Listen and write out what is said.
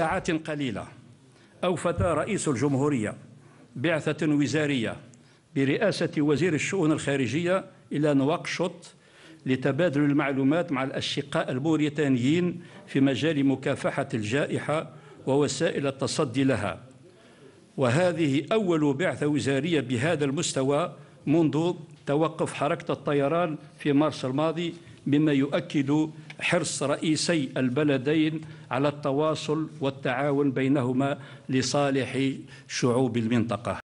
ساعات قليلة أوفت رئيس الجمهورية بعثة وزارية برئاسة وزير الشؤون الخارجية إلى نواكشوط لتبادل المعلومات مع الأشقاء الموريتانيين في مجال مكافحة الجائحة ووسائل التصدي لها وهذه أول بعثة وزارية بهذا المستوى منذ توقف حركة الطيران في مارس الماضي مما يؤكد حرص رئيسي البلدين على التواصل والتعاون بينهما لصالح شعوب المنطقة